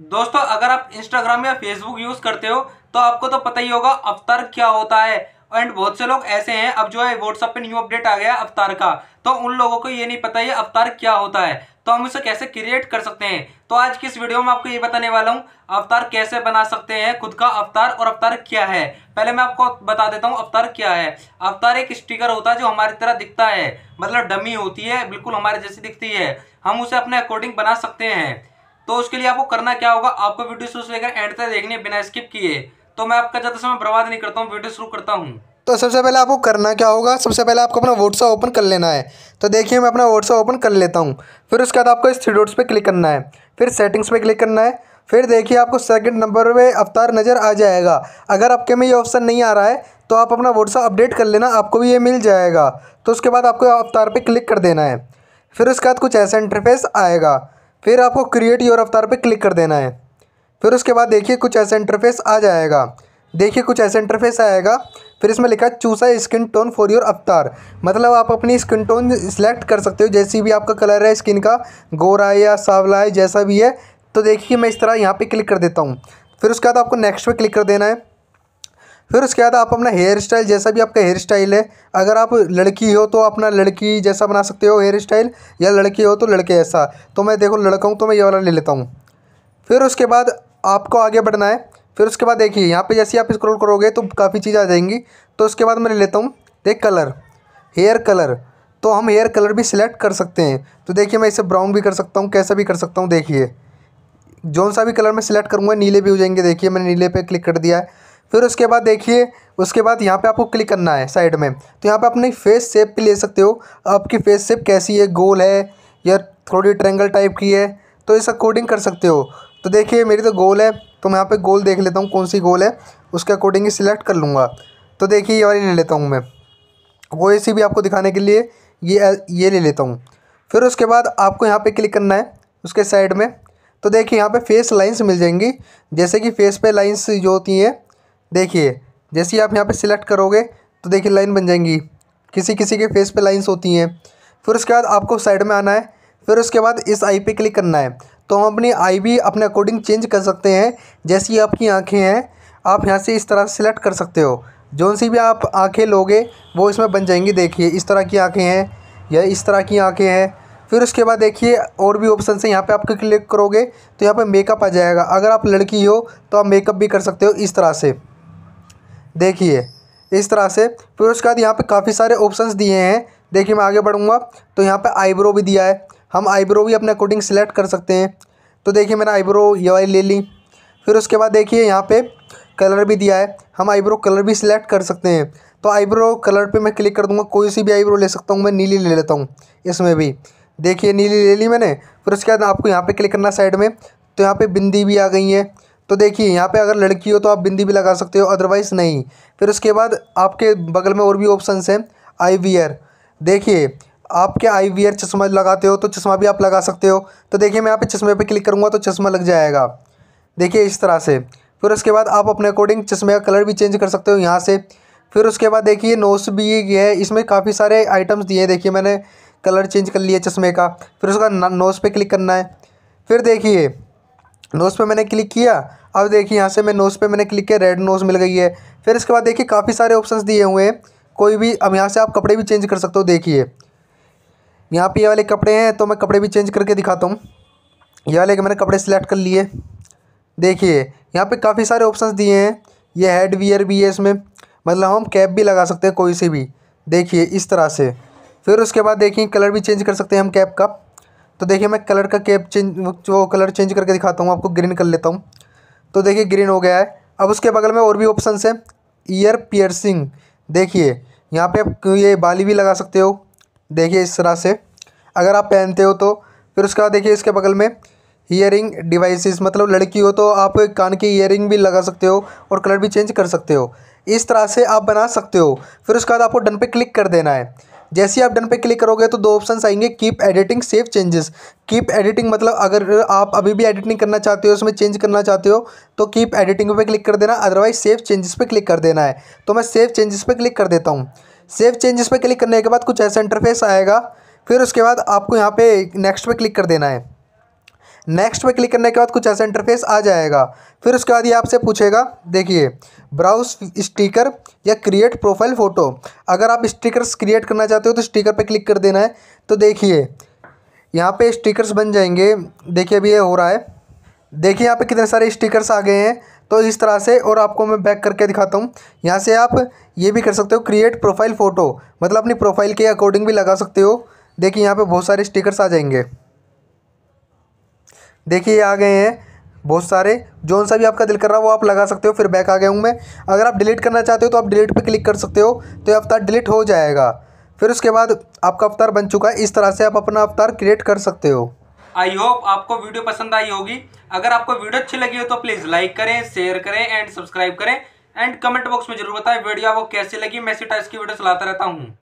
दोस्तों अगर आप इंस्टाग्राम या फेसबुक यूज़ करते हो तो आपको तो पता ही होगा अवतार क्या होता है एंड बहुत से लोग ऐसे हैं अब जो है व्हाट्सएप पे न्यू अपडेट आ गया अवतार का तो उन लोगों को ये नहीं पता ये अवतार क्या होता है तो हम इसे कैसे क्रिएट कर सकते हैं तो आज की इस वीडियो में आपको ये बताने वाला हूँ अवतार कैसे बना सकते हैं खुद का अवतार और अवतार क्या है पहले मैं आपको बता देता हूँ अवतार क्या है अवतार एक स्टिकर होता है जो हमारी तरह दिखता है मतलब डमी होती है बिल्कुल हमारे जैसी दिखती है हम उसे अपने अकॉर्डिंग बना सकते हैं तो उसके लिए आपको करना क्या होगा आपको वीडियो शुरू से लेकर एंड तक देखनी बिना स्किप किए तो मैं आपका ज़्यादा समय बर्बाद नहीं करता हूँ वीडियो शुरू करता हूँ तो सबसे पहले आपको करना क्या होगा सबसे पहले आपको अपना व्हाट्सअप ओपन कर लेना है तो देखिए मैं अपना व्हाट्सअप ओपन कर लेता हूँ फिर उसके बाद आपको इस थ्री डॉट्स पे क्लिक करना है फिर सेटिंग्स पे क्लिक करना है फिर देखिए आपको सेकंड नंबर पे अवतार नज़र आ जाएगा अगर आपके में ये ऑप्शन नहीं आ रहा है तो आप अपना व्हाट्सअप अपडेट कर लेना आपको भी ये मिल जाएगा तो उसके बाद आपको अवतार पर क्लिक कर देना है फिर उसके बाद कुछ ऐसा इंटरफेस आएगा फिर आपको क्रिएट योर अवतार पर क्लिक कर देना है फिर उसके बाद देखिए कुछ ऐसा इंटरफेस आ जाएगा देखिए कुछ ऐसा इंटरफेस आएगा फिर इसमें लिखा है चूसा स्किन टोन फॉर योर अवतार मतलब आप अपनी स्किन टोन सेलेक्ट कर सकते हो जैसी भी आपका कलर है स्किन का गोरा है या सावला है जैसा भी है तो देखिए मैं इस तरह यहाँ पे क्लिक कर देता हूँ फिर उसके बाद आपको नेक्स्ट पे क्लिक कर देना है फिर उसके बाद आप अपना हेयर स्टाइल जैसा भी आपका हेयर स्टाइल है अगर आप लड़की हो तो अपना लड़की जैसा बना सकते हो हेयर स्टाइल या लड़की हो तो लड़के ऐसा तो मैं देखो लड़का हूँ तो मैं ये वाला ले लेता हूँ फिर उसके बाद आपको आगे बढ़ना है फिर उसके बाद देखिए यहाँ पे जैसे आप स्क्रॉल करोगे तो काफ़ी चीज़ आ जाएंगी तो उसके बाद मैं ले लेता हूँ देख कलर हेयर कलर तो हम हेयर कलर भी सिलेक्ट कर सकते हैं तो देखिए मैं इसे ब्राउन भी कर सकता हूँ कैसा भी कर सकता हूँ देखिए जौन सा भी कलर मैं सिलेक्ट करूँगा नीले भी हो जाएंगे देखिए मैंने नीले पे क्लिक कर दिया है फिर उसके बाद देखिए उसके बाद यहाँ पे आपको क्लिक करना है साइड में तो यहाँ पे अपनी फेस शेप भी ले सकते हो आपकी फेस शेप कैसी है गोल है या थोड़ी ट्रेंगल टाइप की है तो इस अकॉर्डिंग कर सकते हो तो देखिए मेरी तो गोल है तो मैं यहाँ पे गोल देख लेता हूँ कौन सी गोल है उसके अकॉर्डिंग ही सिलेक्ट कर लूँगा तो देखिए ये वाली ले लेता हूँ मैं वो ऐसी भी आपको दिखाने के लिए ये ये ले लेता हूँ फिर उसके बाद आपको यहाँ पे क्लिक करना है उसके साइड में तो देखिए यहाँ पे फेस लाइंस मिल जाएंगी जैसे कि फेस पे लाइंस जो होती हैं देखिए जैसे ही आप यहाँ पे सिलेक्ट करोगे तो देखिए लाइन बन जाएंगी किसी किसी के फेस पे लाइंस होती हैं फिर उसके बाद आपको साइड में आना है फिर उसके बाद इस आई पे क्लिक करना है तो हम अपनी आई भी अपने अकॉर्डिंग चेंज कर सकते हैं जैसी आपकी आँखें हैं आप यहाँ से इस तरह सेलेक्ट कर सकते हो जौन सी भी आप आँखें लोगे वो इसमें बन जाएंगी देखिए इस तरह की आँखें हैं या इस तरह की आँखें हैं फिर उसके बाद देखिए और भी ऑप्शन से यहाँ पे आप क्लिक करोगे तो यहाँ पे मेकअप आ जाएगा अगर आप लड़की हो तो आप मेकअप भी कर सकते हो इस तरह से देखिए इस तरह से फिर उसके बाद यहाँ पे काफ़ी सारे ऑप्शंस दिए हैं देखिए मैं आगे बढ़ूँगा तो यहाँ पे आईब्रो भी दिया है हम आईब्रो भी अपने अकॉर्डिंग सेलेक्ट कर सकते हैं तो देखिए मैंने आईब्रो ये वाली ले ली फिर उसके बाद देखिए यहाँ पे कलर भी दिया है हम आईब्रो कलर भी सिलेक्ट कर सकते हैं तो आईब्रो कलर पे मैं क्लिक कर दूंगा कोई सी भी आईब्रो ले सकता हूँ मैं नीली ले लेता हूँ इसमें भी देखिए नीली ले ली मैंने फिर उसके बाद आपको यहाँ पे क्लिक करना साइड में तो यहाँ पे बिंदी भी आ गई है तो देखिए यहाँ पे अगर लड़की हो तो आप बिंदी भी लगा सकते हो अदरवाइज़ नहीं फिर उसके बाद आपके बगल में और भी ऑप्शंस हैं आई वियर देखिए आपके आई वियर चश्मा लगाते हो तो चश्मा भी आप लगा सकते हो तो देखिए मैं यहाँ पे चश्मे पे क्लिक करूँगा तो चश्मा लग जाएगा देखिए इस तरह से फिर उसके बाद आप अपने अकॉर्डिंग चश्मे का कलर भी चेंज कर सकते हो यहाँ से फिर उसके बाद देखिए नोस भी है इसमें काफ़ी सारे आइटम्स दिए हैं देखिए मैंने कलर चेंज कर लिया चश्मे का फिर उसका नोस पे क्लिक करना है फिर देखिए नोज़ पे मैंने क्लिक किया अब देखिए यहाँ से मैं नोज़ पे मैंने क्लिक किया रेड नोज़ मिल गई है फिर इसके बाद देखिए काफ़ी सारे ऑप्शंस दिए हुए हैं कोई भी अब यहाँ से आप कपड़े भी चेंज कर सकते हो देखिए यहाँ पे ये वाले कपड़े हैं तो मैं कपड़े भी चेंज करके दिखाता हूँ ये वाले मैंने कपड़े सिलेक्ट कर लिए देखिए यहाँ पर काफ़ी सारे ऑप्शन दिए हैं ये हेड वियर भी है इसमें मतलब हम कैप भी लगा सकते हैं कोई सी भी देखिए इस तरह से फिर उसके बाद देखिए कलर भी चेंज कर सकते हैं हम कैप का तो देखिए मैं कलर का कैप चेंज वो कलर चेंज करके दिखाता हूँ आपको ग्रीन कर लेता हूँ तो देखिए ग्रीन हो गया है अब उसके बगल में और भी ऑप्शन है ईयर पियर्सिंग देखिए यहाँ पे आप ये बाली भी लगा सकते हो देखिए इस तरह से अगर आप पहनते हो तो फिर उसके बाद देखिए इसके बगल में ईयरिंग डिवाइसेस मतलब लड़की हो तो आप कान की ईयरिंग भी लगा सकते हो और कलर भी चेंज कर सकते हो इस तरह से आप बना सकते हो फिर उसके बाद आपको डन पे क्लिक कर देना है जैसे आप डन पे क्लिक करोगे तो दो ऑप्शन आएंगे keep editing save changes keep editing मतलब अगर आप अभी भी एडिटिंग करना चाहते हो उसमें चेंज करना चाहते हो तो कीप एडिटिंग पे क्लिक कर देना अदरवाइज सेव चेंजेस पे क्लिक कर देना है तो मैं सेव चेंजेस पे क्लिक कर देता हूँ सेव चेंजेस पे क्लिक करने के बाद कुछ ऐसा इंटरफेस आएगा फिर उसके बाद आपको यहाँ पे नेक्स्ट पे क्लिक कर देना है नेक्स्ट पे क्लिक करने के बाद कुछ ऐसा इंटरफेस आ जाएगा फिर उसके बाद ये आपसे पूछेगा देखिए ब्राउज स्टिकर या क्रिएट प्रोफाइल फ़ोटो अगर आप स्टिकर्स क्रिएट करना चाहते हो तो स्टिकर पे क्लिक कर देना है तो देखिए यहाँ पे स्टिकर्स बन जाएंगे देखिए अभी ये हो रहा है देखिए यहाँ पे कितने सारे स्टिकर्स आ गए हैं तो इस तरह से और आपको मैं बैक करके दिखाता हूँ यहाँ से आप ये भी कर सकते हो क्रिएट प्रोफाइल फ़ोटो मतलब अपनी प्रोफाइल के अकॉर्डिंग भी लगा सकते हो देखिए यहाँ पे बहुत सारे स्टिकर्स आ जाएंगे देखिए आ गए हैं बहुत सारे जो सा भी आपका दिल कर रहा है वो आप लगा सकते हो फिर बैक आ गया हूँ मैं अगर आप डिलीट करना चाहते हो तो आप डिलीट पे क्लिक कर सकते हो तो ये अवतार डिलीट हो जाएगा फिर उसके बाद आपका अवतार बन चुका है इस तरह से आप अपना अवतार क्रिएट कर सकते हो आई होप आपको वीडियो पसंद आई होगी अगर आपको वीडियो अच्छी लगी हो तो प्लीज़ लाइक करें शेयर करें एंड सब्सक्राइब करें एंड कमेंट बॉक्स में जरूर बताएं वीडियो आपको कैसी लगी मैं इसी टाइप्स की वीडियो चलाता रहता हूँ